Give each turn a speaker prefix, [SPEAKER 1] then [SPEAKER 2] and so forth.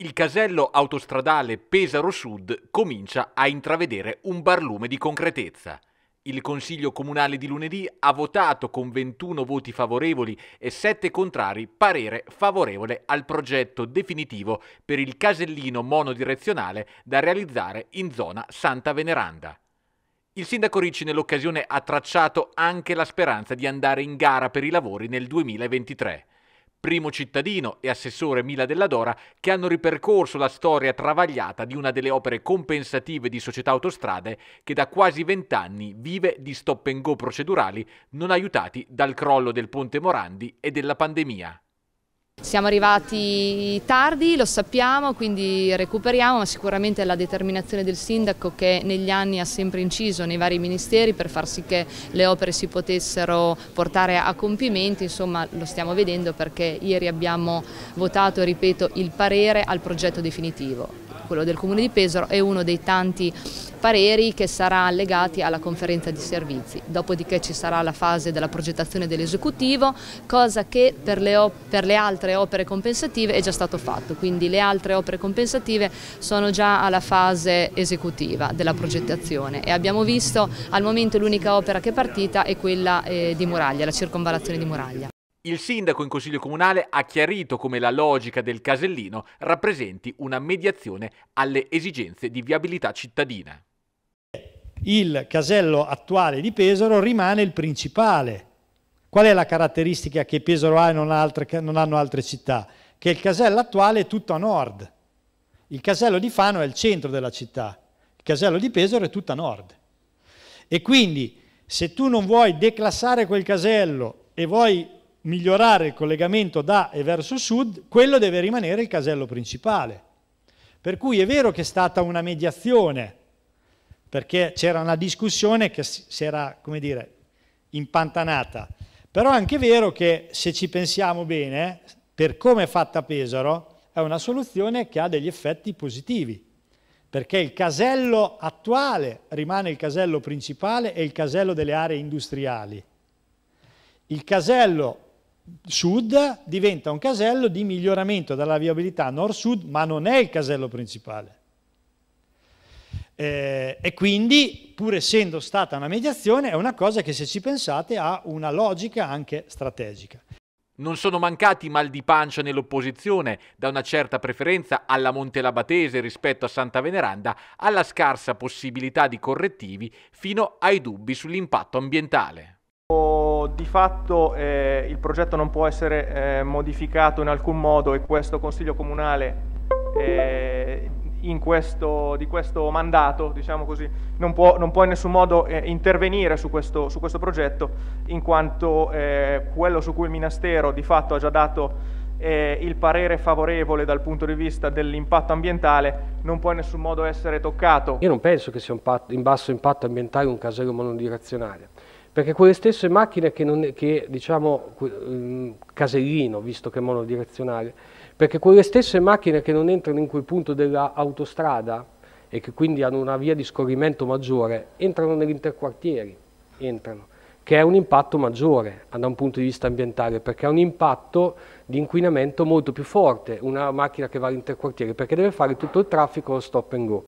[SPEAKER 1] Il casello autostradale Pesaro Sud comincia a intravedere un barlume di concretezza. Il Consiglio Comunale di lunedì ha votato con 21 voti favorevoli e 7 contrari parere favorevole al progetto definitivo per il casellino monodirezionale da realizzare in zona Santa Veneranda. Il sindaco Ricci nell'occasione ha tracciato anche la speranza di andare in gara per i lavori nel 2023 primo cittadino e assessore Mila della Dora, che hanno ripercorso la storia travagliata di una delle opere compensative di Società Autostrade che da quasi vent'anni vive di stop and go procedurali non aiutati dal crollo del Ponte Morandi e della pandemia.
[SPEAKER 2] Siamo arrivati tardi, lo sappiamo, quindi recuperiamo, ma sicuramente la determinazione del sindaco che negli anni ha sempre inciso nei vari ministeri per far sì che le opere si potessero portare a compimento, insomma lo stiamo vedendo perché ieri abbiamo votato, ripeto, il parere al progetto definitivo. Quello del Comune di Pesaro è uno dei tanti pareri che sarà legati alla conferenza di servizi. Dopodiché ci sarà la fase della progettazione dell'esecutivo, cosa che per le, per le, altre opere compensative è già stato fatto, quindi le altre opere compensative sono già alla fase esecutiva della progettazione e abbiamo visto al momento l'unica opera che è partita è quella eh, di Muraglia, la circonvalazione di Muraglia.
[SPEAKER 1] Il sindaco in consiglio comunale ha chiarito come la logica del casellino rappresenti una mediazione alle esigenze di viabilità cittadina
[SPEAKER 3] il casello attuale di Pesaro rimane il principale. Qual è la caratteristica che Pesaro ha e non, ha altre, non hanno altre città? Che il casello attuale è tutto a nord. Il casello di Fano è il centro della città. Il casello di Pesaro è tutto a nord. E quindi se tu non vuoi declassare quel casello e vuoi migliorare il collegamento da e verso sud, quello deve rimanere il casello principale. Per cui è vero che è stata una mediazione perché c'era una discussione che si era, come dire, impantanata. Però è anche vero che se ci pensiamo bene, per come è fatta Pesaro, è una soluzione che ha degli effetti positivi, perché il casello attuale rimane il casello principale e il casello delle aree industriali. Il casello sud diventa un casello di miglioramento della viabilità nord-sud, ma non è il casello principale. Eh, e quindi, pur essendo stata una mediazione, è una cosa che se ci pensate ha una logica anche strategica.
[SPEAKER 1] Non sono mancati mal di pancia nell'opposizione, da una certa preferenza alla Montelabatese rispetto a Santa Veneranda, alla scarsa possibilità di correttivi, fino ai dubbi sull'impatto ambientale.
[SPEAKER 4] Di fatto eh, il progetto non può essere eh, modificato in alcun modo e questo Consiglio Comunale eh, questo, di questo mandato, diciamo così, non può, non può in nessun modo eh, intervenire su questo, su questo, progetto, in quanto eh, quello su cui il Ministero di fatto ha già dato eh, il parere favorevole dal punto di vista dell'impatto ambientale non può in nessun modo essere toccato. Io non
[SPEAKER 5] penso che sia un, patto, in basso impatto ambientale un casello monodirezionale perché quelle stesse macchine che, non, che diciamo, mm, casellino, visto che è monodirezionale, perché quelle stesse macchine che non entrano in quel punto dell'autostrada e che quindi hanno una via di scorrimento maggiore, entrano nell'interquartieri, entrano, che è un impatto maggiore da un punto di vista ambientale, perché ha un impatto di inquinamento molto più forte una macchina che va all'interquartiere, perché deve fare tutto il traffico stop and go.